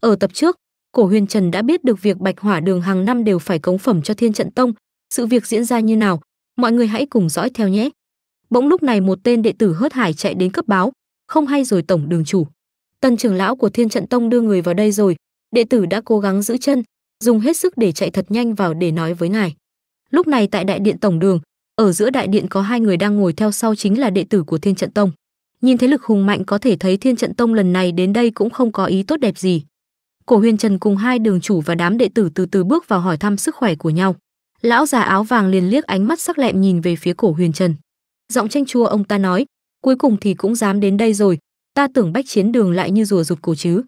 Ở tập trước, Cổ Huyền Trần đã biết được việc Bạch Hỏa Đường hàng năm đều phải cống phẩm cho Thiên Trận Tông, sự việc diễn ra như nào, mọi người hãy cùng dõi theo nhé. Bỗng lúc này một tên đệ tử hớt hải chạy đến cấp báo, không hay rồi tổng đường chủ. Tân trưởng lão của Thiên Trận Tông đưa người vào đây rồi, đệ tử đã cố gắng giữ chân, dùng hết sức để chạy thật nhanh vào để nói với ngài. Lúc này tại đại điện tổng đường, ở giữa đại điện có hai người đang ngồi theo sau chính là đệ tử của Thiên Trận Tông. Nhìn thế lực hùng mạnh có thể thấy Thiên Trận Tông lần này đến đây cũng không có ý tốt đẹp gì. Cổ Huyền Trần cùng hai đường chủ và đám đệ tử từ từ bước vào hỏi thăm sức khỏe của nhau. Lão già áo vàng liền liếc ánh mắt sắc lẹm nhìn về phía Cổ Huyền Trần. Giọng tranh chua ông ta nói, cuối cùng thì cũng dám đến đây rồi, ta tưởng bách chiến đường lại như rùa rụt cổ chứ.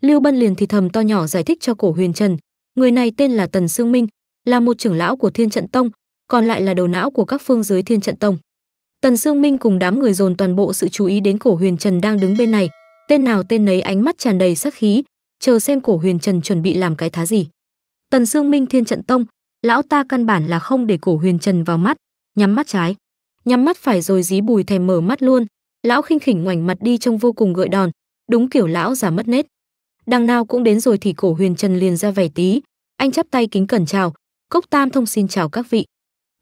Lưu Bân liền thì thầm to nhỏ giải thích cho Cổ Huyền Trần, người này tên là Tần Sương Minh, là một trưởng lão của Thiên Trận Tông, còn lại là đầu não của các phương dưới Thiên Trận Tông. Tần Sương Minh cùng đám người dồn toàn bộ sự chú ý đến Cổ Huyền Trần đang đứng bên này, tên nào tên nấy ánh mắt tràn đầy sắc khí, chờ xem cổ huyền trần chuẩn bị làm cái thá gì tần sương minh thiên trận tông lão ta căn bản là không để cổ huyền trần vào mắt nhắm mắt trái nhắm mắt phải rồi dí bùi thèm mở mắt luôn lão khinh khỉnh ngoảnh mặt đi trông vô cùng gợi đòn đúng kiểu lão già mất nết đằng nào cũng đến rồi thì cổ huyền trần liền ra vẻ tí anh chắp tay kính cẩn chào cốc tam thông xin chào các vị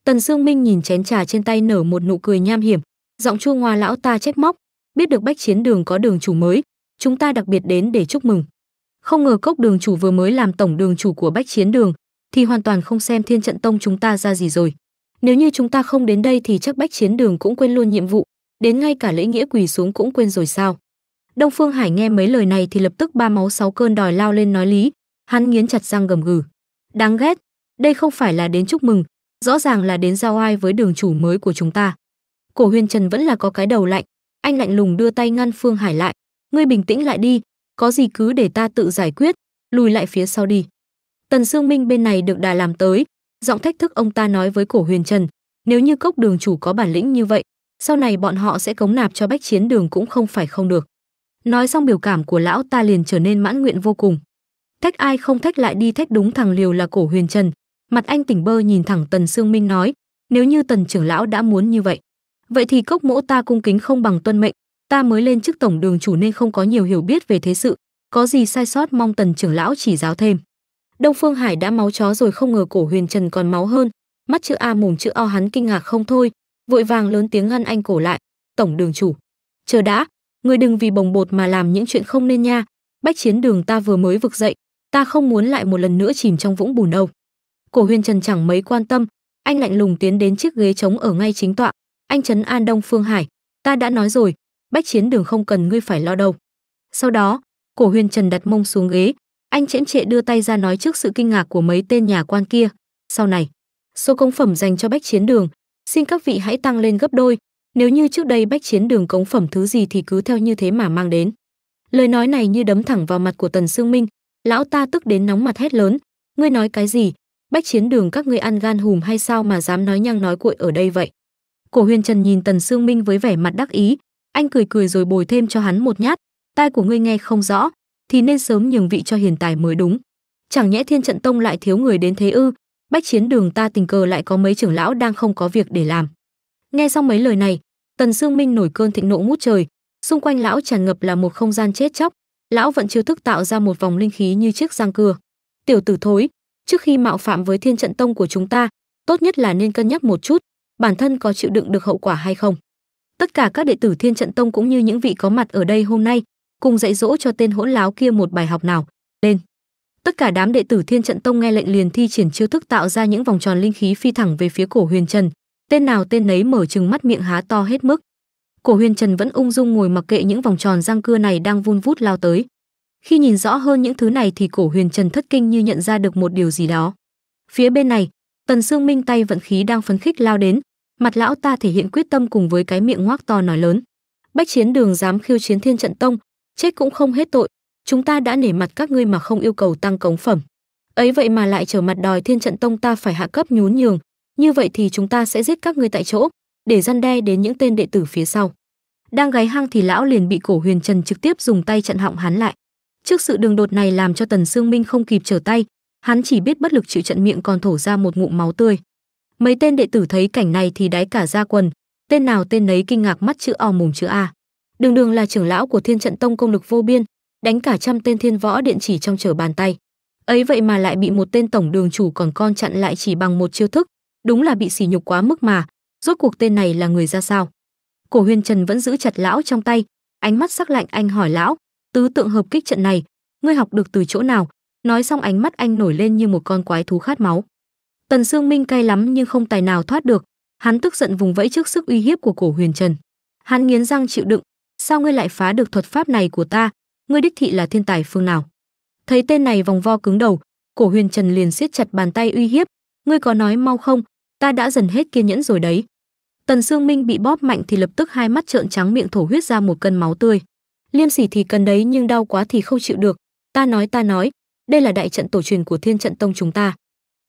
tần sương minh nhìn chén trà trên tay nở một nụ cười nham hiểm giọng chua ngoa lão ta trách móc biết được bách chiến đường có đường chủ mới chúng ta đặc biệt đến để chúc mừng không ngờ cốc đường chủ vừa mới làm tổng đường chủ của bách chiến đường, thì hoàn toàn không xem thiên trận tông chúng ta ra gì rồi. Nếu như chúng ta không đến đây thì chắc bách chiến đường cũng quên luôn nhiệm vụ, đến ngay cả lễ nghĩa quỳ xuống cũng quên rồi sao. Đông Phương Hải nghe mấy lời này thì lập tức ba máu sáu cơn đòi lao lên nói lý, hắn nghiến chặt răng gầm gừ. Đáng ghét, đây không phải là đến chúc mừng, rõ ràng là đến giao ai với đường chủ mới của chúng ta. Cổ Huyền Trần vẫn là có cái đầu lạnh, anh lạnh lùng đưa tay ngăn Phương Hải lại, ngươi bình tĩnh lại đi, có gì cứ để ta tự giải quyết, lùi lại phía sau đi. Tần Sương Minh bên này được đà làm tới, giọng thách thức ông ta nói với cổ huyền trần, nếu như cốc đường chủ có bản lĩnh như vậy, sau này bọn họ sẽ cống nạp cho bách chiến đường cũng không phải không được. Nói xong biểu cảm của lão ta liền trở nên mãn nguyện vô cùng. Thách ai không thách lại đi thách đúng thằng liều là cổ huyền trần. Mặt anh tỉnh bơ nhìn thẳng Tần Sương Minh nói, nếu như Tần trưởng lão đã muốn như vậy, vậy thì cốc mỗ ta cung kính không bằng tuân mệnh, ta mới lên chức tổng đường chủ nên không có nhiều hiểu biết về thế sự có gì sai sót mong tần trưởng lão chỉ giáo thêm đông phương hải đã máu chó rồi không ngờ cổ huyền trần còn máu hơn mắt chữ a mồm chữ o hắn kinh ngạc không thôi vội vàng lớn tiếng ngăn anh cổ lại tổng đường chủ chờ đã người đừng vì bồng bột mà làm những chuyện không nên nha bách chiến đường ta vừa mới vực dậy ta không muốn lại một lần nữa chìm trong vũng bùn đâu cổ huyền trần chẳng mấy quan tâm anh lạnh lùng tiến đến chiếc ghế trống ở ngay chính tọa anh trấn an đông phương hải ta đã nói rồi bách chiến đường không cần ngươi phải lo đâu sau đó cổ huyền trần đặt mông xuống ghế anh chễm trệ đưa tay ra nói trước sự kinh ngạc của mấy tên nhà quan kia sau này số công phẩm dành cho bách chiến đường xin các vị hãy tăng lên gấp đôi nếu như trước đây bách chiến đường cống phẩm thứ gì thì cứ theo như thế mà mang đến lời nói này như đấm thẳng vào mặt của tần sương minh lão ta tức đến nóng mặt hét lớn ngươi nói cái gì bách chiến đường các ngươi ăn gan hùm hay sao mà dám nói nhăng nói cuội ở đây vậy cổ huyền trần nhìn tần sương minh với vẻ mặt đắc ý anh cười cười rồi bồi thêm cho hắn một nhát tai của ngươi nghe không rõ thì nên sớm nhường vị cho hiền tài mới đúng chẳng nhẽ thiên trận tông lại thiếu người đến thế ư bách chiến đường ta tình cờ lại có mấy trưởng lão đang không có việc để làm nghe xong mấy lời này tần sương minh nổi cơn thịnh nộ ngút trời xung quanh lão tràn ngập là một không gian chết chóc lão vẫn chiêu thức tạo ra một vòng linh khí như chiếc giang cưa tiểu tử thối trước khi mạo phạm với thiên trận tông của chúng ta tốt nhất là nên cân nhắc một chút bản thân có chịu đựng được hậu quả hay không tất cả các đệ tử Thiên Trận Tông cũng như những vị có mặt ở đây hôm nay, cùng dạy dỗ cho tên hỗn láo kia một bài học nào, lên. Tất cả đám đệ tử Thiên Trận Tông nghe lệnh liền thi triển chiêu thức tạo ra những vòng tròn linh khí phi thẳng về phía Cổ Huyền Trần, tên nào tên nấy mở trừng mắt miệng há to hết mức. Cổ Huyền Trần vẫn ung dung ngồi mặc kệ những vòng tròn răng cưa này đang vun vút lao tới. Khi nhìn rõ hơn những thứ này thì Cổ Huyền Trần thất kinh như nhận ra được một điều gì đó. Phía bên này, Tần Sương Minh tay vận khí đang phấn khích lao đến, mặt lão ta thể hiện quyết tâm cùng với cái miệng ngoác to nói lớn bách chiến đường dám khiêu chiến thiên trận tông chết cũng không hết tội chúng ta đã nể mặt các ngươi mà không yêu cầu tăng cống phẩm ấy vậy mà lại trở mặt đòi thiên trận tông ta phải hạ cấp nhún nhường như vậy thì chúng ta sẽ giết các ngươi tại chỗ để gian đe đến những tên đệ tử phía sau đang gáy hang thì lão liền bị cổ huyền trần trực tiếp dùng tay chặn họng hắn lại trước sự đường đột này làm cho tần sương minh không kịp trở tay hắn chỉ biết bất lực chịu trận miệng còn thổ ra một ngụm máu tươi Mấy tên đệ tử thấy cảnh này thì đái cả ra quần, tên nào tên nấy kinh ngạc mắt chữ O mồm chữ A. Đường đường là trưởng lão của Thiên Trận Tông công lực vô biên, đánh cả trăm tên thiên võ điện chỉ trong trở bàn tay. Ấy vậy mà lại bị một tên tổng đường chủ còn con chặn lại chỉ bằng một chiêu thức, đúng là bị sỉ nhục quá mức mà, rốt cuộc tên này là người ra sao? Cổ Huyền Trần vẫn giữ chặt lão trong tay, ánh mắt sắc lạnh anh hỏi lão, tứ tượng hợp kích trận này, ngươi học được từ chỗ nào? Nói xong ánh mắt anh nổi lên như một con quái thú khát máu. Tần Sương Minh cay lắm nhưng không tài nào thoát được, hắn tức giận vùng vẫy trước sức uy hiếp của Cổ Huyền Trần. Hắn nghiến răng chịu đựng, sao ngươi lại phá được thuật pháp này của ta, ngươi đích thị là thiên tài phương nào? Thấy tên này vòng vo cứng đầu, Cổ Huyền Trần liền siết chặt bàn tay uy hiếp, ngươi có nói mau không, ta đã dần hết kiên nhẫn rồi đấy. Tần Sương Minh bị bóp mạnh thì lập tức hai mắt trợn trắng miệng thổ huyết ra một cân máu tươi. Liêm sỉ thì cần đấy nhưng đau quá thì không chịu được, ta nói ta nói, đây là đại trận tổ truyền của Thiên Trận Tông chúng ta.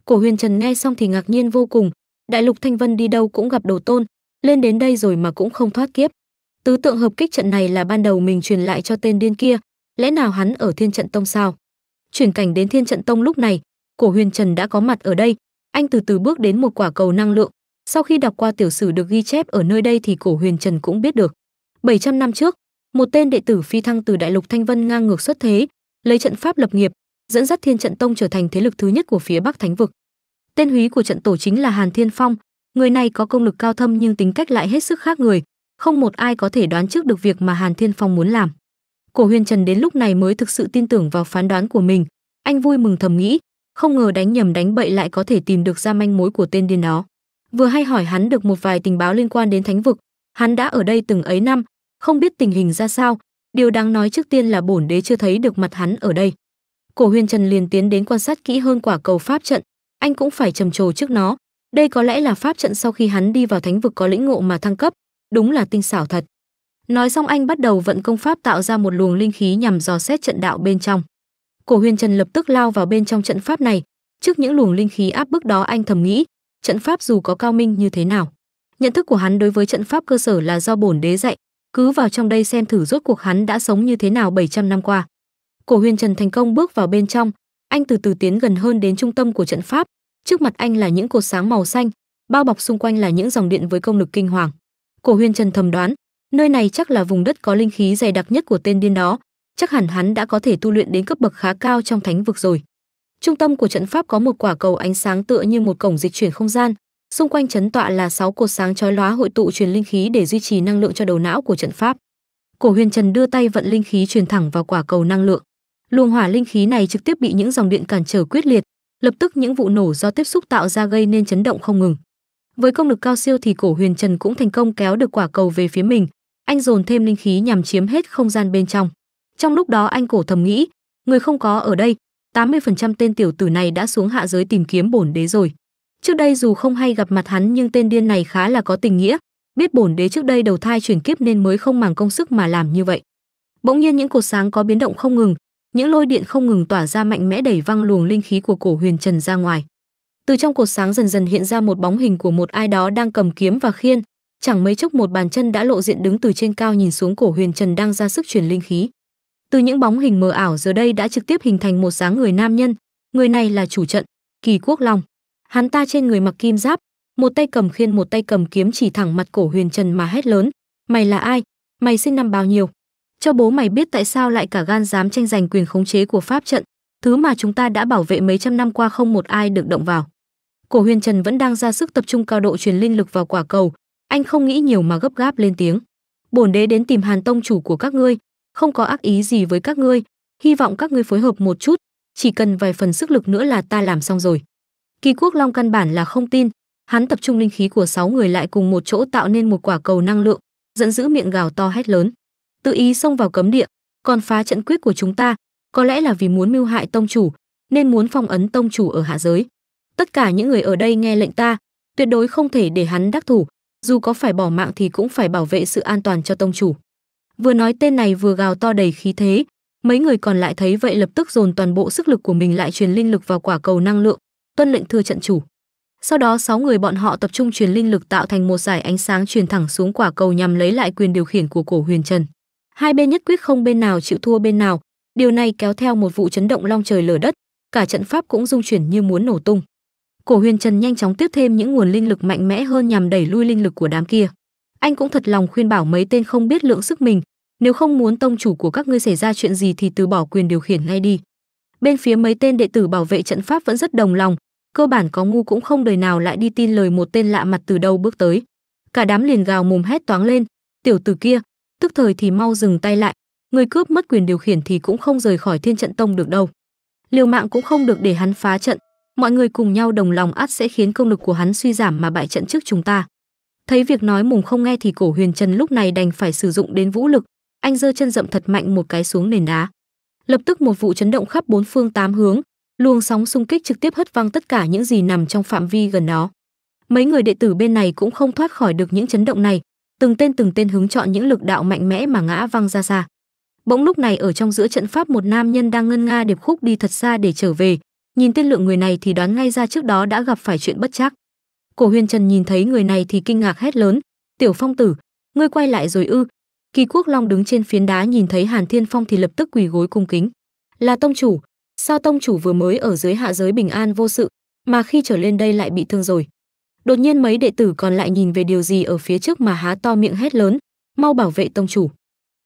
Cổ huyền trần nghe xong thì ngạc nhiên vô cùng, đại lục thanh vân đi đâu cũng gặp đồ tôn, lên đến đây rồi mà cũng không thoát kiếp. Tứ tượng hợp kích trận này là ban đầu mình truyền lại cho tên điên kia, lẽ nào hắn ở thiên trận tông sao? Chuyển cảnh đến thiên trận tông lúc này, cổ huyền trần đã có mặt ở đây, anh từ từ bước đến một quả cầu năng lượng. Sau khi đọc qua tiểu sử được ghi chép ở nơi đây thì cổ huyền trần cũng biết được. 700 năm trước, một tên đệ tử phi thăng từ đại lục Thanh Vân ngang ngược xuất thế, lấy trận pháp lập nghiệp, dẫn dắt Thiên Trận Tông trở thành thế lực thứ nhất của phía Bắc Thánh vực. Tên húy của trận tổ chính là Hàn Thiên Phong, người này có công lực cao thâm nhưng tính cách lại hết sức khác người, không một ai có thể đoán trước được việc mà Hàn Thiên Phong muốn làm. Cổ Huyền Trần đến lúc này mới thực sự tin tưởng vào phán đoán của mình, anh vui mừng thầm nghĩ, không ngờ đánh nhầm đánh bậy lại có thể tìm được ra manh mối của tên điên đó. Vừa hay hỏi hắn được một vài tình báo liên quan đến thánh vực, hắn đã ở đây từng ấy năm, không biết tình hình ra sao, điều đáng nói trước tiên là bổn đế chưa thấy được mặt hắn ở đây. Cổ Huyền Trần liền tiến đến quan sát kỹ hơn quả cầu pháp trận, anh cũng phải trầm trồ trước nó. Đây có lẽ là pháp trận sau khi hắn đi vào thánh vực có lĩnh ngộ mà thăng cấp, đúng là tinh xảo thật. Nói xong anh bắt đầu vận công pháp tạo ra một luồng linh khí nhằm dò xét trận đạo bên trong. Cổ Huyền Trần lập tức lao vào bên trong trận pháp này, trước những luồng linh khí áp bức đó anh thầm nghĩ, trận pháp dù có cao minh như thế nào, nhận thức của hắn đối với trận pháp cơ sở là do bổn đế dạy, cứ vào trong đây xem thử rốt cuộc hắn đã sống như thế nào 700 năm qua. Cổ Huyền Trần thành công bước vào bên trong, anh từ từ tiến gần hơn đến trung tâm của trận pháp, trước mặt anh là những cột sáng màu xanh, bao bọc xung quanh là những dòng điện với công lực kinh hoàng. Cổ Huyền Trần thầm đoán, nơi này chắc là vùng đất có linh khí dày đặc nhất của tên điên đó, chắc hẳn hắn đã có thể tu luyện đến cấp bậc khá cao trong thánh vực rồi. Trung tâm của trận pháp có một quả cầu ánh sáng tựa như một cổng dịch chuyển không gian, xung quanh chấn tọa là sáu cột sáng chói lóa hội tụ truyền linh khí để duy trì năng lượng cho đầu não của trận pháp. Cổ Huyền Trần đưa tay vận linh khí truyền thẳng vào quả cầu năng lượng luồng hỏa linh khí này trực tiếp bị những dòng điện cản trở quyết liệt lập tức những vụ nổ do tiếp xúc tạo ra gây nên chấn động không ngừng với công lực cao siêu thì cổ huyền trần cũng thành công kéo được quả cầu về phía mình anh dồn thêm linh khí nhằm chiếm hết không gian bên trong trong lúc đó anh cổ thầm nghĩ người không có ở đây 80% tên tiểu tử này đã xuống hạ giới tìm kiếm bổn đế rồi trước đây dù không hay gặp mặt hắn nhưng tên điên này khá là có tình nghĩa biết bổn đế trước đây đầu thai chuyển kiếp nên mới không màng công sức mà làm như vậy bỗng nhiên những cột sáng có biến động không ngừng những lôi điện không ngừng tỏa ra mạnh mẽ đẩy văng luồng linh khí của cổ huyền trần ra ngoài từ trong cột sáng dần dần hiện ra một bóng hình của một ai đó đang cầm kiếm và khiên chẳng mấy chốc một bàn chân đã lộ diện đứng từ trên cao nhìn xuống cổ huyền trần đang ra sức truyền linh khí từ những bóng hình mờ ảo giờ đây đã trực tiếp hình thành một dáng người nam nhân người này là chủ trận kỳ quốc long hắn ta trên người mặc kim giáp một tay cầm khiên một tay cầm kiếm chỉ thẳng mặt cổ huyền trần mà hét lớn mày là ai mày sinh năm bao nhiêu cho bố mày biết tại sao lại cả gan dám tranh giành quyền khống chế của pháp trận, thứ mà chúng ta đã bảo vệ mấy trăm năm qua không một ai được động vào. Cổ Huyền Trần vẫn đang ra sức tập trung cao độ truyền linh lực vào quả cầu, anh không nghĩ nhiều mà gấp gáp lên tiếng. Bổn đế đến tìm Hàn tông chủ của các ngươi, không có ác ý gì với các ngươi, hy vọng các ngươi phối hợp một chút, chỉ cần vài phần sức lực nữa là ta làm xong rồi. Kỳ Quốc Long căn bản là không tin, hắn tập trung linh khí của sáu người lại cùng một chỗ tạo nên một quả cầu năng lượng, dẫn dữ miệng gào to hét lớn tự ý xông vào cấm địa, còn phá trận quyết của chúng ta, có lẽ là vì muốn mưu hại tông chủ, nên muốn phong ấn tông chủ ở hạ giới. Tất cả những người ở đây nghe lệnh ta, tuyệt đối không thể để hắn đắc thủ, dù có phải bỏ mạng thì cũng phải bảo vệ sự an toàn cho tông chủ. Vừa nói tên này vừa gào to đầy khí thế, mấy người còn lại thấy vậy lập tức dồn toàn bộ sức lực của mình lại truyền linh lực vào quả cầu năng lượng, tuân lệnh thưa trận chủ. Sau đó sáu người bọn họ tập trung truyền linh lực tạo thành một dải ánh sáng truyền thẳng xuống quả cầu nhằm lấy lại quyền điều khiển của cổ Huyền Trần. Hai bên nhất quyết không bên nào chịu thua bên nào, điều này kéo theo một vụ chấn động long trời lở đất, cả trận pháp cũng rung chuyển như muốn nổ tung. Cổ Huyền Trần nhanh chóng tiếp thêm những nguồn linh lực mạnh mẽ hơn nhằm đẩy lui linh lực của đám kia. Anh cũng thật lòng khuyên bảo mấy tên không biết lượng sức mình, nếu không muốn tông chủ của các ngươi xảy ra chuyện gì thì từ bỏ quyền điều khiển ngay đi. Bên phía mấy tên đệ tử bảo vệ trận pháp vẫn rất đồng lòng, cơ bản có ngu cũng không đời nào lại đi tin lời một tên lạ mặt từ đâu bước tới. Cả đám liền gào mồm hét toáng lên, tiểu tử kia, tức thời thì mau dừng tay lại người cướp mất quyền điều khiển thì cũng không rời khỏi thiên trận tông được đâu liều mạng cũng không được để hắn phá trận mọi người cùng nhau đồng lòng ắt sẽ khiến công lực của hắn suy giảm mà bại trận trước chúng ta thấy việc nói mùng không nghe thì cổ huyền trần lúc này đành phải sử dụng đến vũ lực anh giơ chân dậm thật mạnh một cái xuống nền đá lập tức một vụ chấn động khắp bốn phương tám hướng luồng sóng xung kích trực tiếp hất văng tất cả những gì nằm trong phạm vi gần đó mấy người đệ tử bên này cũng không thoát khỏi được những chấn động này từng tên từng tên hứng chọn những lực đạo mạnh mẽ mà ngã văng ra xa bỗng lúc này ở trong giữa trận pháp một nam nhân đang ngân nga điệp khúc đi thật xa để trở về nhìn tên lượng người này thì đoán ngay ra trước đó đã gặp phải chuyện bất chắc cổ huyền trần nhìn thấy người này thì kinh ngạc hét lớn tiểu phong tử ngươi quay lại rồi ư kỳ quốc long đứng trên phiến đá nhìn thấy hàn thiên phong thì lập tức quỳ gối cung kính là tông chủ sao tông chủ vừa mới ở dưới hạ giới bình an vô sự mà khi trở lên đây lại bị thương rồi đột nhiên mấy đệ tử còn lại nhìn về điều gì ở phía trước mà há to miệng hét lớn mau bảo vệ tông chủ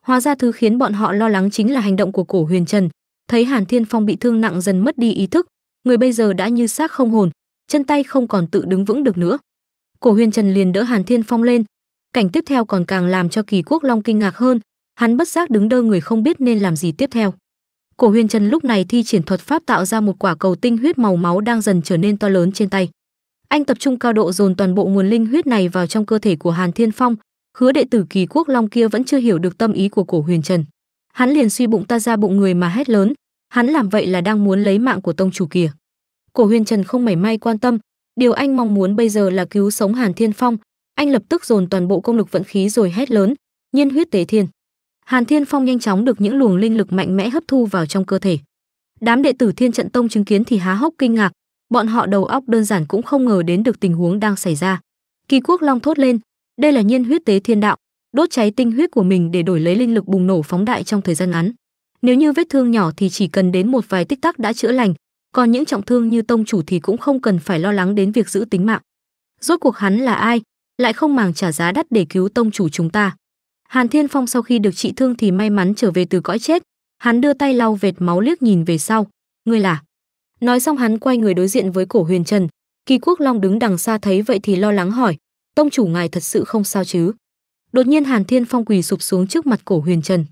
hóa ra thứ khiến bọn họ lo lắng chính là hành động của cổ huyền trần thấy hàn thiên phong bị thương nặng dần mất đi ý thức người bây giờ đã như xác không hồn chân tay không còn tự đứng vững được nữa cổ huyền trần liền đỡ hàn thiên phong lên cảnh tiếp theo còn càng làm cho kỳ quốc long kinh ngạc hơn hắn bất giác đứng đơ người không biết nên làm gì tiếp theo cổ huyền trần lúc này thi triển thuật pháp tạo ra một quả cầu tinh huyết màu máu đang dần trở nên to lớn trên tay anh tập trung cao độ dồn toàn bộ nguồn linh huyết này vào trong cơ thể của Hàn Thiên Phong, hứa đệ tử kỳ quốc long kia vẫn chưa hiểu được tâm ý của cổ huyền trần hắn liền suy bụng ta ra bụng người mà hét lớn hắn làm vậy là đang muốn lấy mạng của tông chủ kia. cổ huyền trần không mảy may quan tâm điều anh mong muốn bây giờ là cứu sống hàn thiên phong anh lập tức dồn toàn bộ công lực vận khí rồi hét lớn nhiên huyết tế thiên hàn thiên phong nhanh chóng được những luồng linh lực mạnh mẽ hấp thu vào trong cơ thể đám đệ tử thiên trận tông chứng kiến thì há hốc kinh ngạc bọn họ đầu óc đơn giản cũng không ngờ đến được tình huống đang xảy ra. Kỳ Quốc Long thốt lên, đây là nhiên huyết tế thiên đạo, đốt cháy tinh huyết của mình để đổi lấy linh lực bùng nổ phóng đại trong thời gian ngắn. Nếu như vết thương nhỏ thì chỉ cần đến một vài tích tắc đã chữa lành, còn những trọng thương như tông chủ thì cũng không cần phải lo lắng đến việc giữ tính mạng. Rốt cuộc hắn là ai, lại không màng trả giá đắt để cứu tông chủ chúng ta. Hàn Thiên Phong sau khi được trị thương thì may mắn trở về từ cõi chết, hắn đưa tay lau vệt máu liếc nhìn về sau, ngươi là Nói xong hắn quay người đối diện với cổ huyền trần, kỳ quốc long đứng đằng xa thấy vậy thì lo lắng hỏi, tông chủ ngài thật sự không sao chứ? Đột nhiên Hàn Thiên Phong quỳ sụp xuống trước mặt cổ huyền trần.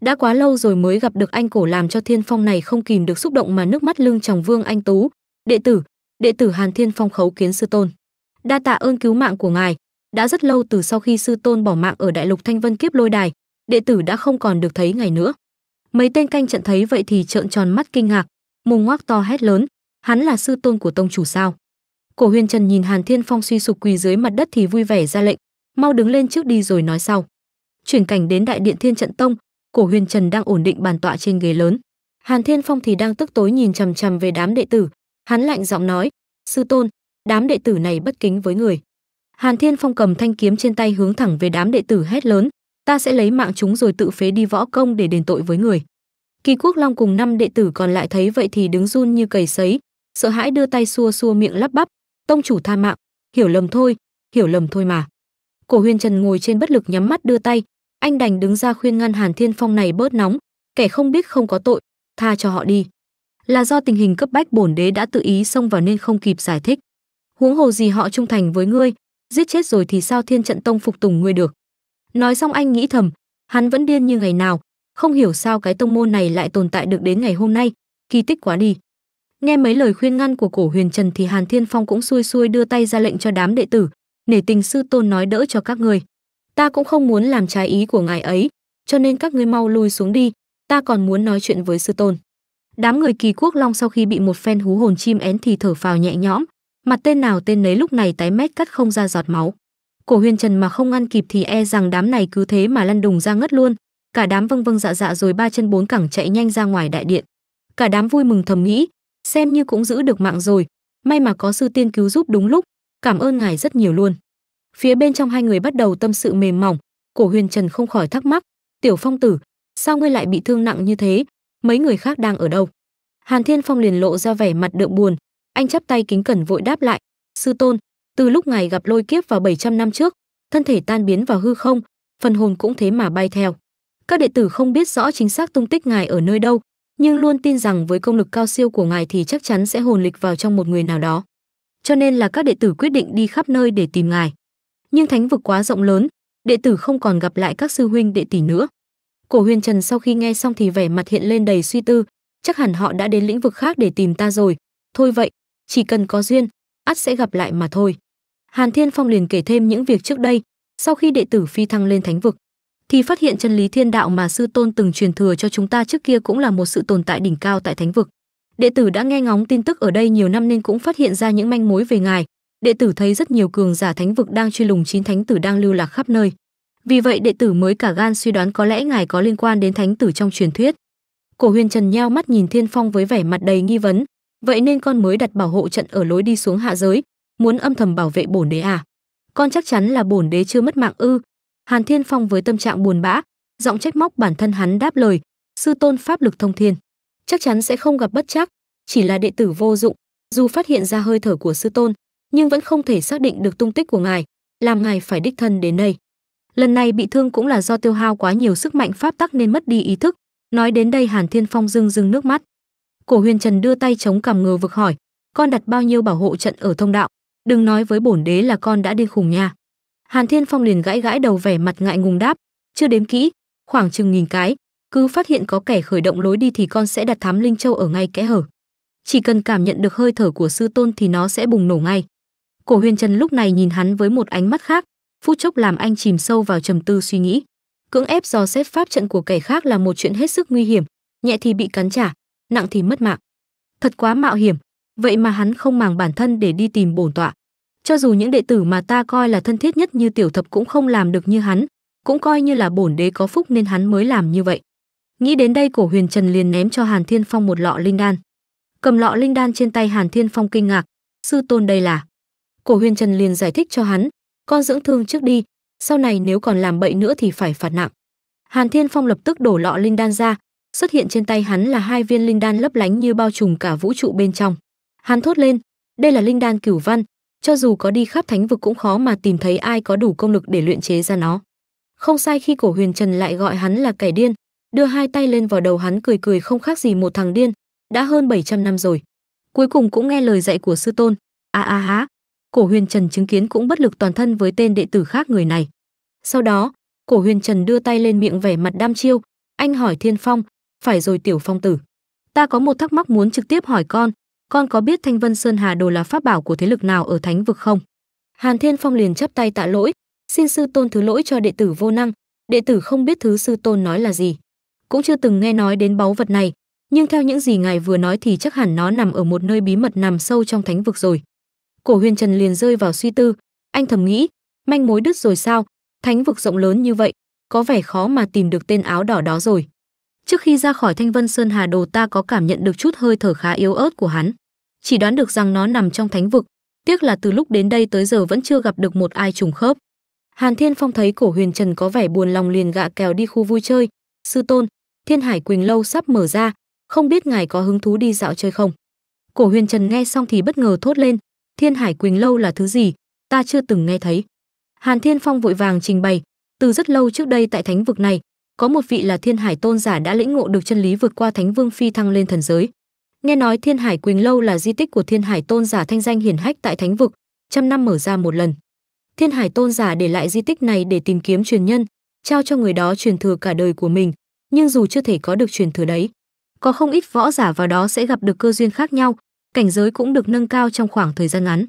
Đã quá lâu rồi mới gặp được anh cổ làm cho Thiên Phong này không kìm được xúc động mà nước mắt lưng tròng vương anh tú. Đệ tử, đệ tử Hàn Thiên Phong khấu kiến sư tôn. Đa tạ ơn cứu mạng của ngài, đã rất lâu từ sau khi sư tôn bỏ mạng ở đại lục thanh vân kiếp lôi đài đệ tử đã không còn được thấy ngài nữa mấy tên canh trận thấy vậy thì trợn tròn mắt kinh ngạc mồm ngoác to hét lớn hắn là sư tôn của tông chủ sao cổ huyền trần nhìn hàn thiên phong suy sụp quỳ dưới mặt đất thì vui vẻ ra lệnh mau đứng lên trước đi rồi nói sau chuyển cảnh đến đại điện thiên trận tông cổ huyền trần đang ổn định bàn tọa trên ghế lớn hàn thiên phong thì đang tức tối nhìn chằm chằm về đám đệ tử hắn lạnh giọng nói sư tôn đám đệ tử này bất kính với người hàn thiên phong cầm thanh kiếm trên tay hướng thẳng về đám đệ tử hét lớn ta sẽ lấy mạng chúng rồi tự phế đi võ công để đền tội với người Kỳ Quốc Long cùng năm đệ tử còn lại thấy vậy thì đứng run như cầy sấy, sợ hãi đưa tay xua xua miệng lắp bắp, "Tông chủ tha mạng, hiểu lầm thôi, hiểu lầm thôi mà." Cổ Huyền Trần ngồi trên bất lực nhắm mắt đưa tay, anh đành đứng ra khuyên ngăn Hàn Thiên Phong này bớt nóng, kẻ không biết không có tội, tha cho họ đi. Là do tình hình cấp bách bổn đế đã tự ý xông vào nên không kịp giải thích. Huống hồ gì họ trung thành với ngươi, giết chết rồi thì sao Thiên Trận Tông phục tùng ngươi được. Nói xong anh nghĩ thầm, hắn vẫn điên như ngày nào, không hiểu sao cái tông môn này lại tồn tại được đến ngày hôm nay, kỳ tích quá đi. Nghe mấy lời khuyên ngăn của Cổ Huyền Trần thì Hàn Thiên Phong cũng xuôi xuôi đưa tay ra lệnh cho đám đệ tử, nể tình sư tôn nói đỡ cho các người. Ta cũng không muốn làm trái ý của ngài ấy, cho nên các ngươi mau lui xuống đi, ta còn muốn nói chuyện với sư tôn. Đám người kỳ quốc long sau khi bị một phen hú hồn chim én thì thở phào nhẹ nhõm, mặt tên nào tên nấy lúc này tái mét cắt không ra giọt máu. Cổ huyền trần mà không ngăn kịp thì e rằng đám này cứ thế mà lăn đùng ra ngất luôn, cả đám vâng vâng dạ dạ rồi ba chân bốn cẳng chạy nhanh ra ngoài đại điện cả đám vui mừng thầm nghĩ xem như cũng giữ được mạng rồi may mà có sư tiên cứu giúp đúng lúc cảm ơn ngài rất nhiều luôn phía bên trong hai người bắt đầu tâm sự mềm mỏng cổ huyền trần không khỏi thắc mắc tiểu phong tử sao ngươi lại bị thương nặng như thế mấy người khác đang ở đâu hàn thiên phong liền lộ ra vẻ mặt đượm buồn anh chắp tay kính cẩn vội đáp lại sư tôn từ lúc ngài gặp lôi kiếp vào 700 năm trước thân thể tan biến vào hư không phần hồn cũng thế mà bay theo các đệ tử không biết rõ chính xác tung tích ngài ở nơi đâu, nhưng luôn tin rằng với công lực cao siêu của ngài thì chắc chắn sẽ hồn lịch vào trong một người nào đó. Cho nên là các đệ tử quyết định đi khắp nơi để tìm ngài. Nhưng thánh vực quá rộng lớn, đệ tử không còn gặp lại các sư huynh đệ tỷ nữa. Cổ Huyền Trần sau khi nghe xong thì vẻ mặt hiện lên đầy suy tư, chắc hẳn họ đã đến lĩnh vực khác để tìm ta rồi. Thôi vậy, chỉ cần có duyên, ắt sẽ gặp lại mà thôi. Hàn Thiên Phong liền kể thêm những việc trước đây, sau khi đệ tử phi thăng lên thánh vực, khi phát hiện chân lý thiên đạo mà sư tôn từng truyền thừa cho chúng ta trước kia cũng là một sự tồn tại đỉnh cao tại thánh vực đệ tử đã nghe ngóng tin tức ở đây nhiều năm nên cũng phát hiện ra những manh mối về ngài đệ tử thấy rất nhiều cường giả thánh vực đang truy lùng chín thánh tử đang lưu lạc khắp nơi vì vậy đệ tử mới cả gan suy đoán có lẽ ngài có liên quan đến thánh tử trong truyền thuyết cổ huyền trần nheo mắt nhìn thiên phong với vẻ mặt đầy nghi vấn vậy nên con mới đặt bảo hộ trận ở lối đi xuống hạ giới muốn âm thầm bảo vệ bổn đế à con chắc chắn là bổn đế chưa mất mạng ư Hàn Thiên Phong với tâm trạng buồn bã, giọng trách móc bản thân hắn đáp lời, sư tôn pháp lực thông thiên, chắc chắn sẽ không gặp bất chắc, chỉ là đệ tử vô dụng, dù phát hiện ra hơi thở của sư tôn, nhưng vẫn không thể xác định được tung tích của ngài, làm ngài phải đích thân đến đây. Lần này bị thương cũng là do tiêu hao quá nhiều sức mạnh pháp tắc nên mất đi ý thức. Nói đến đây Hàn Thiên Phong rưng rưng nước mắt. Cổ Huyền Trần đưa tay chống cằm ngờ vực hỏi, con đặt bao nhiêu bảo hộ trận ở thông đạo, đừng nói với bổn đế là con đã đi khùng nha. Hàn Thiên Phong liền gãi gãi đầu vẻ mặt ngại ngùng đáp, chưa đếm kỹ, khoảng chừng nghìn cái, cứ phát hiện có kẻ khởi động lối đi thì con sẽ đặt thám linh châu ở ngay kẽ hở. Chỉ cần cảm nhận được hơi thở của sư tôn thì nó sẽ bùng nổ ngay. Cổ Huyền Trần lúc này nhìn hắn với một ánh mắt khác, phút chốc làm anh chìm sâu vào trầm tư suy nghĩ. Cưỡng ép dò xét pháp trận của kẻ khác là một chuyện hết sức nguy hiểm, nhẹ thì bị cắn trả, nặng thì mất mạng. Thật quá mạo hiểm, vậy mà hắn không màng bản thân để đi tìm bổn tọa cho dù những đệ tử mà ta coi là thân thiết nhất như tiểu thập cũng không làm được như hắn, cũng coi như là bổn đế có phúc nên hắn mới làm như vậy. Nghĩ đến đây cổ huyền trần liền ném cho Hàn Thiên Phong một lọ linh đan. Cầm lọ linh đan trên tay Hàn Thiên Phong kinh ngạc, sư tôn đây là. Cổ huyền trần liền giải thích cho hắn, con dưỡng thương trước đi, sau này nếu còn làm bậy nữa thì phải phạt nặng. Hàn Thiên Phong lập tức đổ lọ linh đan ra, xuất hiện trên tay hắn là hai viên linh đan lấp lánh như bao trùm cả vũ trụ bên trong. Hắn thốt lên, đây là linh đan cửu văn, cho dù có đi khắp thánh vực cũng khó mà tìm thấy ai có đủ công lực để luyện chế ra nó. Không sai khi cổ huyền trần lại gọi hắn là kẻ điên, đưa hai tay lên vào đầu hắn cười cười không khác gì một thằng điên, đã hơn 700 năm rồi. Cuối cùng cũng nghe lời dạy của sư tôn, a a há. Cổ huyền trần chứng kiến cũng bất lực toàn thân với tên đệ tử khác người này. Sau đó, cổ huyền trần đưa tay lên miệng vẻ mặt đam chiêu, anh hỏi thiên phong, phải rồi tiểu phong tử. Ta có một thắc mắc muốn trực tiếp hỏi con, con có biết Thanh Vân Sơn Hà đồ là pháp bảo của thế lực nào ở thánh vực không? Hàn Thiên Phong liền chắp tay tạ lỗi, xin sư tôn thứ lỗi cho đệ tử vô năng, đệ tử không biết thứ sư tôn nói là gì. Cũng chưa từng nghe nói đến báu vật này, nhưng theo những gì ngài vừa nói thì chắc hẳn nó nằm ở một nơi bí mật nằm sâu trong thánh vực rồi. Cổ Huyền Trần liền rơi vào suy tư, anh thầm nghĩ, manh mối đứt rồi sao? Thánh vực rộng lớn như vậy, có vẻ khó mà tìm được tên áo đỏ đó rồi. Trước khi ra khỏi Thanh Vân Sơn Hà Đồ ta có cảm nhận được chút hơi thở khá yếu ớt của hắn, chỉ đoán được rằng nó nằm trong thánh vực, tiếc là từ lúc đến đây tới giờ vẫn chưa gặp được một ai trùng khớp. Hàn Thiên Phong thấy Cổ Huyền Trần có vẻ buồn lòng liền gạ kèo đi khu vui chơi, "Sư tôn, Thiên Hải Quỳnh lâu sắp mở ra, không biết ngài có hứng thú đi dạo chơi không?" Cổ Huyền Trần nghe xong thì bất ngờ thốt lên, "Thiên Hải Quỳnh lâu là thứ gì? Ta chưa từng nghe thấy." Hàn Thiên Phong vội vàng trình bày, từ rất lâu trước đây tại thánh vực này, có một vị là thiên hải tôn giả đã lĩnh ngộ được chân lý vượt qua thánh vương phi thăng lên thần giới nghe nói thiên hải quỳnh lâu là di tích của thiên hải tôn giả thanh danh hiển hách tại thánh vực trăm năm mở ra một lần thiên hải tôn giả để lại di tích này để tìm kiếm truyền nhân trao cho người đó truyền thừa cả đời của mình nhưng dù chưa thể có được truyền thừa đấy có không ít võ giả vào đó sẽ gặp được cơ duyên khác nhau cảnh giới cũng được nâng cao trong khoảng thời gian ngắn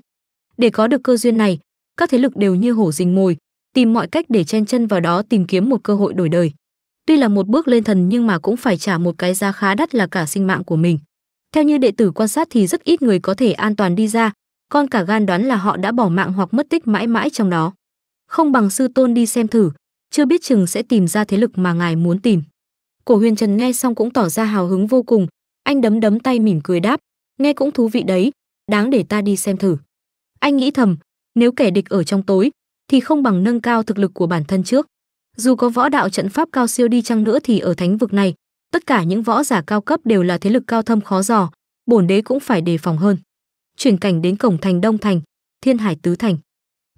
để có được cơ duyên này các thế lực đều như hổ rình mồi tìm mọi cách để chen chân vào đó tìm kiếm một cơ hội đổi đời Tuy là một bước lên thần nhưng mà cũng phải trả một cái giá khá đắt là cả sinh mạng của mình. Theo như đệ tử quan sát thì rất ít người có thể an toàn đi ra, con cả gan đoán là họ đã bỏ mạng hoặc mất tích mãi mãi trong đó. Không bằng sư tôn đi xem thử, chưa biết chừng sẽ tìm ra thế lực mà ngài muốn tìm. Cổ huyền trần nghe xong cũng tỏ ra hào hứng vô cùng, anh đấm đấm tay mỉm cười đáp, nghe cũng thú vị đấy, đáng để ta đi xem thử. Anh nghĩ thầm, nếu kẻ địch ở trong tối, thì không bằng nâng cao thực lực của bản thân trước. Dù có võ đạo trận pháp cao siêu đi chăng nữa thì ở thánh vực này, tất cả những võ giả cao cấp đều là thế lực cao thâm khó dò, bổn đế cũng phải đề phòng hơn. Chuyển cảnh đến cổng thành Đông thành, Thiên Hải tứ thành.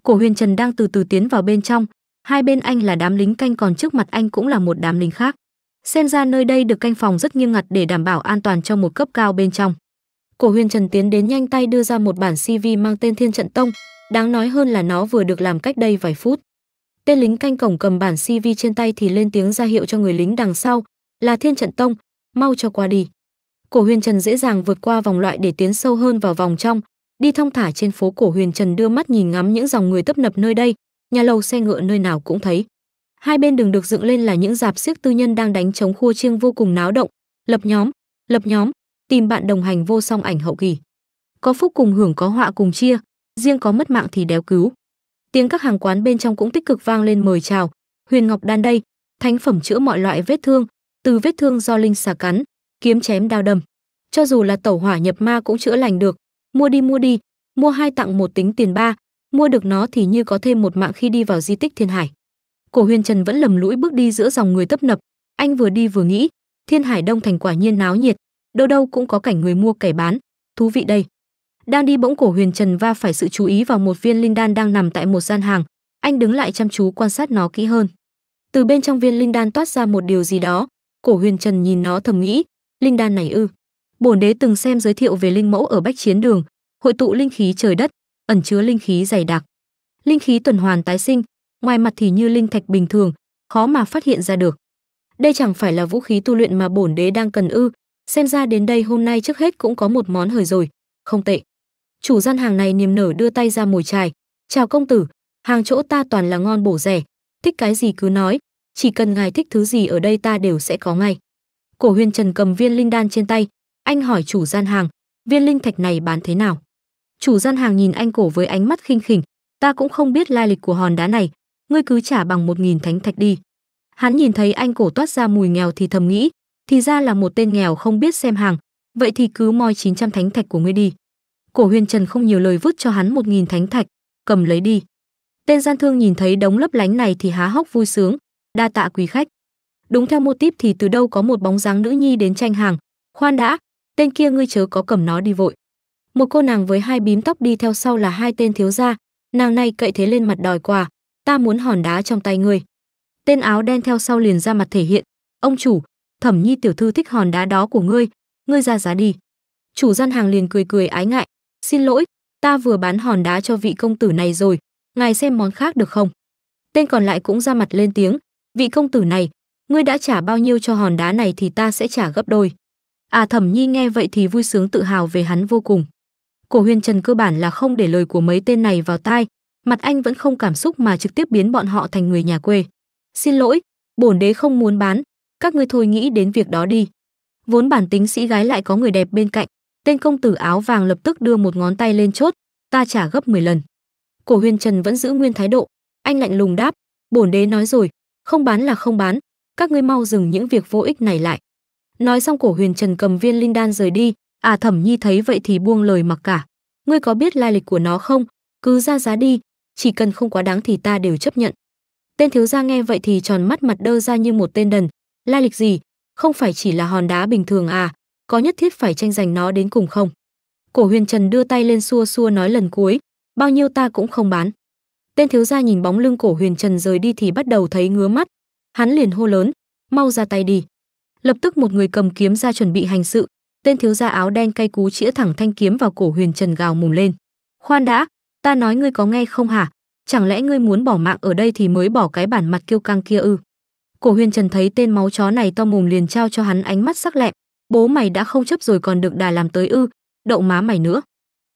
Cổ Huyền Trần đang từ từ tiến vào bên trong, hai bên anh là đám lính canh còn trước mặt anh cũng là một đám lính khác. Xem ra nơi đây được canh phòng rất nghiêm ngặt để đảm bảo an toàn cho một cấp cao bên trong. Cổ Huyền Trần tiến đến nhanh tay đưa ra một bản CV mang tên Thiên Trận Tông, đáng nói hơn là nó vừa được làm cách đây vài phút tên lính canh cổng cầm bản CV trên tay thì lên tiếng ra hiệu cho người lính đằng sau, là Thiên Trận Tông, mau cho qua đi. Cổ Huyền Trần dễ dàng vượt qua vòng loại để tiến sâu hơn vào vòng trong, đi thong thả trên phố Cổ Huyền Trần đưa mắt nhìn ngắm những dòng người tấp nập nơi đây, nhà lầu xe ngựa nơi nào cũng thấy. Hai bên đường được dựng lên là những dạp xiếc tư nhân đang đánh trống khua chiêng vô cùng náo động, lập nhóm, lập nhóm, tìm bạn đồng hành vô song ảnh hậu kỳ. Có phúc cùng hưởng có họa cùng chia, riêng có mất mạng thì đéo cứu tiếng các hàng quán bên trong cũng tích cực vang lên mời chào huyền ngọc đan đây thánh phẩm chữa mọi loại vết thương từ vết thương do linh xà cắn kiếm chém đao đâm cho dù là tẩu hỏa nhập ma cũng chữa lành được mua đi mua đi mua hai tặng một tính tiền ba mua được nó thì như có thêm một mạng khi đi vào di tích thiên hải cổ huyền trần vẫn lầm lũi bước đi giữa dòng người tấp nập anh vừa đi vừa nghĩ thiên hải đông thành quả nhiên náo nhiệt đâu đâu cũng có cảnh người mua kẻ bán thú vị đây đang đi bỗng cổ Huyền Trần va phải sự chú ý vào một viên linh đan đang nằm tại một gian hàng, anh đứng lại chăm chú quan sát nó kỹ hơn. Từ bên trong viên linh đan toát ra một điều gì đó, cổ Huyền Trần nhìn nó thầm nghĩ, linh đan này ư? Bổn đế từng xem giới thiệu về linh mẫu ở Bách Chiến Đường, hội tụ linh khí trời đất, ẩn chứa linh khí dày đặc. Linh khí tuần hoàn tái sinh, ngoài mặt thì như linh thạch bình thường, khó mà phát hiện ra được. Đây chẳng phải là vũ khí tu luyện mà bổn đế đang cần ư? Xem ra đến đây hôm nay trước hết cũng có một món hời rồi, không tệ. Chủ gian hàng này niềm nở đưa tay ra mồi chài. Chào công tử, hàng chỗ ta toàn là ngon bổ rẻ, thích cái gì cứ nói, chỉ cần ngài thích thứ gì ở đây ta đều sẽ có ngay. Cổ huyền trần cầm viên linh đan trên tay, anh hỏi chủ gian hàng, viên linh thạch này bán thế nào? Chủ gian hàng nhìn anh cổ với ánh mắt khinh khỉnh, ta cũng không biết lai lịch của hòn đá này, ngươi cứ trả bằng một nghìn thánh thạch đi. Hắn nhìn thấy anh cổ toát ra mùi nghèo thì thầm nghĩ, thì ra là một tên nghèo không biết xem hàng, vậy thì cứ moi 900 thánh thạch của ngươi đi. Cổ Huyền Trần không nhiều lời vứt cho hắn một nghìn thánh thạch, cầm lấy đi. Tên gian thương nhìn thấy đống lấp lánh này thì há hốc vui sướng, đa tạ quý khách. Đúng theo mô típ thì từ đâu có một bóng dáng nữ nhi đến tranh hàng, khoan đã, tên kia ngươi chớ có cầm nó đi vội. Một cô nàng với hai bím tóc đi theo sau là hai tên thiếu gia, nàng này cậy thế lên mặt đòi quà, ta muốn hòn đá trong tay ngươi. Tên áo đen theo sau liền ra mặt thể hiện, ông chủ, thẩm nhi tiểu thư thích hòn đá đó của ngươi, ngươi ra giá đi. Chủ gian hàng liền cười cười ái ngại, Xin lỗi, ta vừa bán hòn đá cho vị công tử này rồi, ngài xem món khác được không? Tên còn lại cũng ra mặt lên tiếng, vị công tử này, ngươi đã trả bao nhiêu cho hòn đá này thì ta sẽ trả gấp đôi. À thẩm nhi nghe vậy thì vui sướng tự hào về hắn vô cùng. Cổ huyền trần cơ bản là không để lời của mấy tên này vào tai, mặt anh vẫn không cảm xúc mà trực tiếp biến bọn họ thành người nhà quê. Xin lỗi, bổn đế không muốn bán, các ngươi thôi nghĩ đến việc đó đi. Vốn bản tính sĩ gái lại có người đẹp bên cạnh, Tên công tử áo vàng lập tức đưa một ngón tay lên chốt, ta trả gấp 10 lần. Cổ Huyền Trần vẫn giữ nguyên thái độ, anh lạnh lùng đáp, bổn đế nói rồi, không bán là không bán, các ngươi mau dừng những việc vô ích này lại. Nói xong Cổ Huyền Trần cầm viên linh đan rời đi, à Thẩm Nhi thấy vậy thì buông lời mặc cả. Ngươi có biết lai lịch của nó không? Cứ ra giá đi, chỉ cần không quá đáng thì ta đều chấp nhận. Tên thiếu gia nghe vậy thì tròn mắt mặt đơ ra như một tên đần, lai lịch gì? Không phải chỉ là hòn đá bình thường à, có nhất thiết phải tranh giành nó đến cùng không cổ huyền trần đưa tay lên xua xua nói lần cuối bao nhiêu ta cũng không bán tên thiếu gia nhìn bóng lưng cổ huyền trần rời đi thì bắt đầu thấy ngứa mắt hắn liền hô lớn mau ra tay đi lập tức một người cầm kiếm ra chuẩn bị hành sự tên thiếu gia áo đen cay cú chĩa thẳng thanh kiếm vào cổ huyền trần gào mồm lên khoan đã ta nói ngươi có nghe không hả chẳng lẽ ngươi muốn bỏ mạng ở đây thì mới bỏ cái bản mặt kiêu căng kia ư cổ huyền trần thấy tên máu chó này to mồm liền trao cho hắn ánh mắt sắc lẹm bố mày đã không chấp rồi còn được đà làm tới ư, đậu má mày nữa.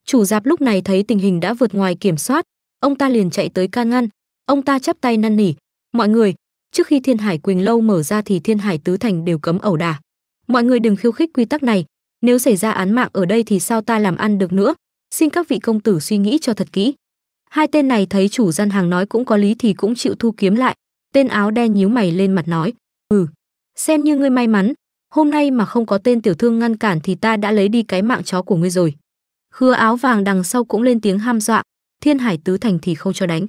Chủ dạp lúc này thấy tình hình đã vượt ngoài kiểm soát, ông ta liền chạy tới can ngăn, ông ta chắp tay năn nỉ, mọi người, trước khi Thiên Hải Quỳnh Lâu mở ra thì Thiên Hải Tứ Thành đều cấm ẩu đà. Mọi người đừng khiêu khích quy tắc này, nếu xảy ra án mạng ở đây thì sao ta làm ăn được nữa, xin các vị công tử suy nghĩ cho thật kỹ. Hai tên này thấy chủ gian hàng nói cũng có lý thì cũng chịu thu kiếm lại, tên áo đen nhíu mày lên mặt nói, ừ, xem như ngươi may mắn, hôm nay mà không có tên tiểu thương ngăn cản thì ta đã lấy đi cái mạng chó của ngươi rồi. Khứa áo vàng đằng sau cũng lên tiếng ham dọa, thiên hải tứ thành thì không cho đánh.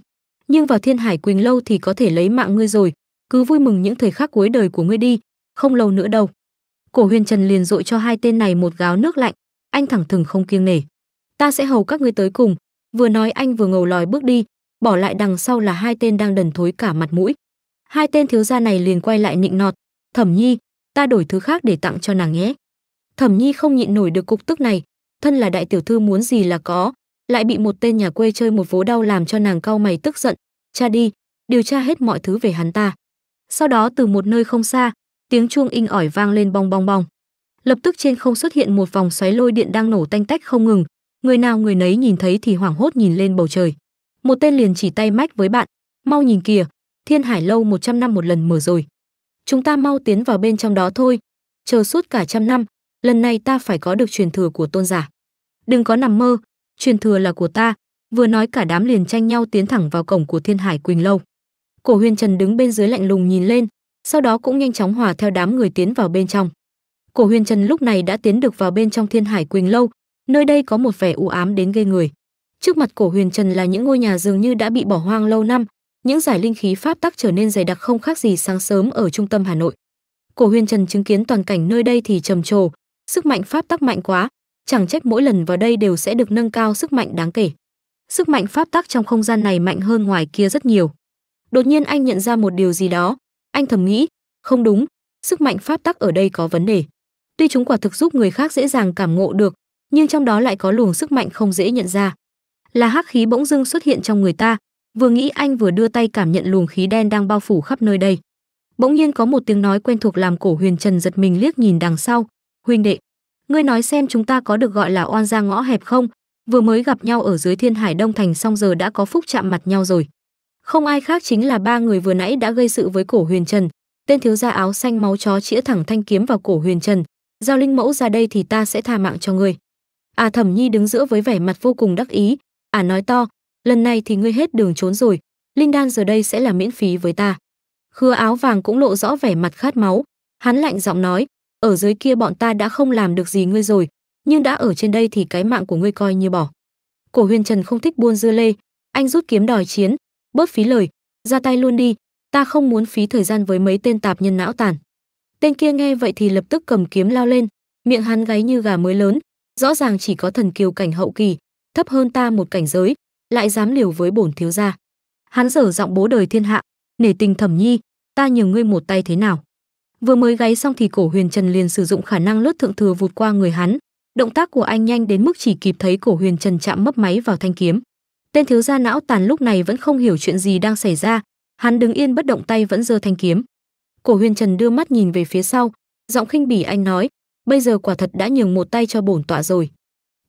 Nhưng vào thiên hải quỳnh lâu thì có thể lấy mạng ngươi rồi, cứ vui mừng những thời khắc cuối đời của ngươi đi, không lâu nữa đâu. Cổ huyền trần liền dội cho hai tên này một gáo nước lạnh, anh thẳng thừng không kiêng nể. Ta sẽ hầu các ngươi tới cùng, vừa nói anh vừa ngầu lòi bước đi, bỏ lại đằng sau là hai tên đang đần thối cả mặt mũi. Hai tên thiếu gia này liền quay lại nịnh nọt, thẩm nhi, ta đổi thứ khác để tặng cho nàng nhé. Thẩm Nhi không nhịn nổi được cục tức này, thân là đại tiểu thư muốn gì là có, lại bị một tên nhà quê chơi một vố đau làm cho nàng cau mày tức giận, cha đi, điều tra hết mọi thứ về hắn ta. Sau đó từ một nơi không xa, tiếng chuông inh ỏi vang lên bong bong bong. Lập tức trên không xuất hiện một vòng xoáy lôi điện đang nổ tanh tách không ngừng, người nào người nấy nhìn thấy thì hoảng hốt nhìn lên bầu trời. Một tên liền chỉ tay mách với bạn, "Mau nhìn kìa, Thiên Hải lâu 100 năm một lần mở rồi." chúng ta mau tiến vào bên trong đó thôi chờ suốt cả trăm năm lần này ta phải có được truyền thừa của tôn giả đừng có nằm mơ truyền thừa là của ta vừa nói cả đám liền tranh nhau tiến thẳng vào cổng của thiên hải quỳnh lâu cổ huyền trần đứng bên dưới lạnh lùng nhìn lên sau đó cũng nhanh chóng hòa theo đám người tiến vào bên trong cổ huyền trần lúc này đã tiến được vào bên trong thiên hải quỳnh lâu nơi đây có một vẻ u ám đến ghê người trước mặt cổ huyền trần là những ngôi nhà dường như đã bị bỏ hoang lâu năm những giải linh khí pháp tắc trở nên dày đặc không khác gì sáng sớm ở trung tâm Hà Nội. Cổ Huyền Trần chứng kiến toàn cảnh nơi đây thì trầm trồ, sức mạnh pháp tắc mạnh quá, chẳng trách mỗi lần vào đây đều sẽ được nâng cao sức mạnh đáng kể. Sức mạnh pháp tắc trong không gian này mạnh hơn ngoài kia rất nhiều. Đột nhiên anh nhận ra một điều gì đó, anh thầm nghĩ, không đúng, sức mạnh pháp tắc ở đây có vấn đề. Tuy chúng quả thực giúp người khác dễ dàng cảm ngộ được, nhưng trong đó lại có luồng sức mạnh không dễ nhận ra. Là hắc khí bỗng dưng xuất hiện trong người ta, Vừa nghĩ anh vừa đưa tay cảm nhận luồng khí đen đang bao phủ khắp nơi đây. Bỗng nhiên có một tiếng nói quen thuộc làm cổ Huyền Trần giật mình liếc nhìn đằng sau. "Huynh đệ, ngươi nói xem chúng ta có được gọi là oan gia ngõ hẹp không? Vừa mới gặp nhau ở dưới Thiên Hải Đông Thành xong giờ đã có phúc chạm mặt nhau rồi." Không ai khác chính là ba người vừa nãy đã gây sự với cổ Huyền Trần. Tên thiếu gia áo xanh máu chó chĩa thẳng thanh kiếm vào cổ Huyền Trần, "Giao linh mẫu ra đây thì ta sẽ tha mạng cho ngươi." À Thẩm Nhi đứng giữa với vẻ mặt vô cùng đắc ý, à nói to, lần này thì ngươi hết đường trốn rồi, linh đan giờ đây sẽ là miễn phí với ta. Khứa áo vàng cũng lộ rõ vẻ mặt khát máu, hắn lạnh giọng nói, ở dưới kia bọn ta đã không làm được gì ngươi rồi, nhưng đã ở trên đây thì cái mạng của ngươi coi như bỏ. Cổ Huyền Trần không thích buôn dưa lê, anh rút kiếm đòi chiến, bớt phí lời, ra tay luôn đi, ta không muốn phí thời gian với mấy tên tạp nhân não tàn. Tên kia nghe vậy thì lập tức cầm kiếm lao lên, miệng hắn gáy như gà mới lớn, rõ ràng chỉ có thần kiều cảnh hậu kỳ, thấp hơn ta một cảnh giới, lại dám liều với bổn thiếu gia hắn dở giọng bố đời thiên hạ nể tình thẩm nhi ta nhường ngươi một tay thế nào vừa mới gáy xong thì cổ huyền trần liền sử dụng khả năng lướt thượng thừa vụt qua người hắn động tác của anh nhanh đến mức chỉ kịp thấy cổ huyền trần chạm mấp máy vào thanh kiếm tên thiếu gia não tàn lúc này vẫn không hiểu chuyện gì đang xảy ra hắn đứng yên bất động tay vẫn giơ thanh kiếm cổ huyền trần đưa mắt nhìn về phía sau giọng khinh bỉ anh nói bây giờ quả thật đã nhường một tay cho bổn tọa rồi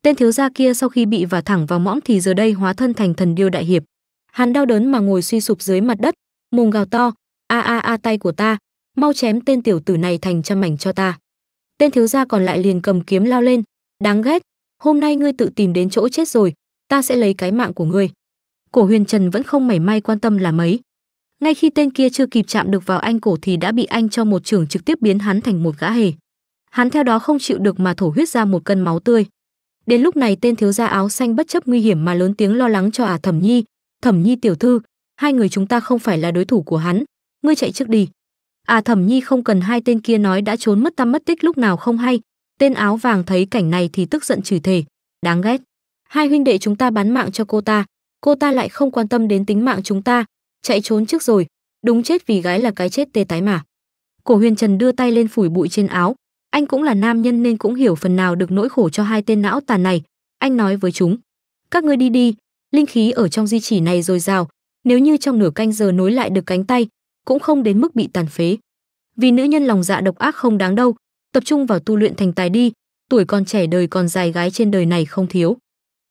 Tên thiếu gia kia sau khi bị vả thẳng vào mõm thì giờ đây hóa thân thành thần điêu đại hiệp. Hắn đau đớn mà ngồi suy sụp dưới mặt đất, mồm gào to, a a a tay của ta, mau chém tên tiểu tử này thành trăm mảnh cho ta. Tên thiếu gia còn lại liền cầm kiếm lao lên, đáng ghét, hôm nay ngươi tự tìm đến chỗ chết rồi, ta sẽ lấy cái mạng của ngươi. Cổ Huyền Trần vẫn không mảy may quan tâm là mấy. Ngay khi tên kia chưa kịp chạm được vào anh cổ thì đã bị anh cho một trường trực tiếp biến hắn thành một gã hề. Hắn theo đó không chịu được mà thổ huyết ra một cân máu tươi đến lúc này tên thiếu gia áo xanh bất chấp nguy hiểm mà lớn tiếng lo lắng cho ả à thẩm nhi thẩm nhi tiểu thư hai người chúng ta không phải là đối thủ của hắn ngươi chạy trước đi à thẩm nhi không cần hai tên kia nói đã trốn mất tăm mất tích lúc nào không hay tên áo vàng thấy cảnh này thì tức giận chửi thề đáng ghét hai huynh đệ chúng ta bán mạng cho cô ta cô ta lại không quan tâm đến tính mạng chúng ta chạy trốn trước rồi đúng chết vì gái là cái chết tê tái mà cổ huyền trần đưa tay lên phủi bụi trên áo anh cũng là nam nhân nên cũng hiểu phần nào được nỗi khổ cho hai tên não tàn này. Anh nói với chúng, các ngươi đi đi, linh khí ở trong di chỉ này dồi dào, nếu như trong nửa canh giờ nối lại được cánh tay, cũng không đến mức bị tàn phế. Vì nữ nhân lòng dạ độc ác không đáng đâu, tập trung vào tu luyện thành tài đi, tuổi còn trẻ đời còn dài gái trên đời này không thiếu.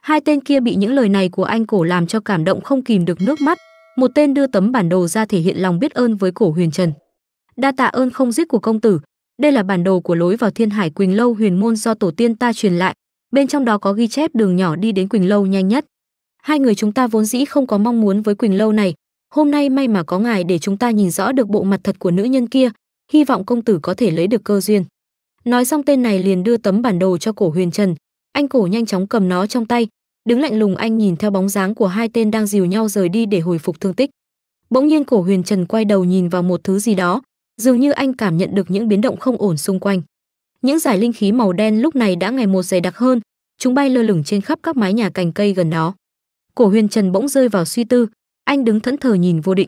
Hai tên kia bị những lời này của anh cổ làm cho cảm động không kìm được nước mắt, một tên đưa tấm bản đồ ra thể hiện lòng biết ơn với cổ huyền trần. Đa tạ ơn không giết của công tử, đây là bản đồ của lối vào Thiên Hải Quỳnh Lâu Huyền Môn do tổ tiên ta truyền lại, bên trong đó có ghi chép đường nhỏ đi đến Quỳnh Lâu nhanh nhất. Hai người chúng ta vốn dĩ không có mong muốn với Quỳnh Lâu này, hôm nay may mà có ngài để chúng ta nhìn rõ được bộ mặt thật của nữ nhân kia, hy vọng công tử có thể lấy được cơ duyên. Nói xong tên này liền đưa tấm bản đồ cho cổ Huyền Trần, anh cổ nhanh chóng cầm nó trong tay, đứng lạnh lùng anh nhìn theo bóng dáng của hai tên đang dìu nhau rời đi để hồi phục thương tích. Bỗng nhiên cổ Huyền Trần quay đầu nhìn vào một thứ gì đó, dường như anh cảm nhận được những biến động không ổn xung quanh những giải linh khí màu đen lúc này đã ngày một dày đặc hơn chúng bay lơ lửng trên khắp các mái nhà cành cây gần đó cổ huyền trần bỗng rơi vào suy tư anh đứng thẫn thờ nhìn vô định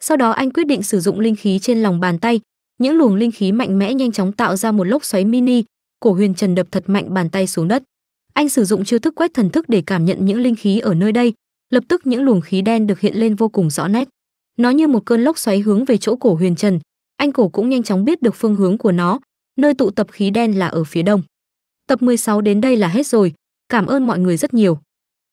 sau đó anh quyết định sử dụng linh khí trên lòng bàn tay những luồng linh khí mạnh mẽ nhanh chóng tạo ra một lốc xoáy mini cổ huyền trần đập thật mạnh bàn tay xuống đất anh sử dụng chiêu thức quét thần thức để cảm nhận những linh khí ở nơi đây lập tức những luồng khí đen được hiện lên vô cùng rõ nét nó như một cơn lốc xoáy hướng về chỗ cổ huyền trần anh cổ cũng nhanh chóng biết được phương hướng của nó, nơi tụ tập khí đen là ở phía đông. Tập 16 đến đây là hết rồi, cảm ơn mọi người rất nhiều.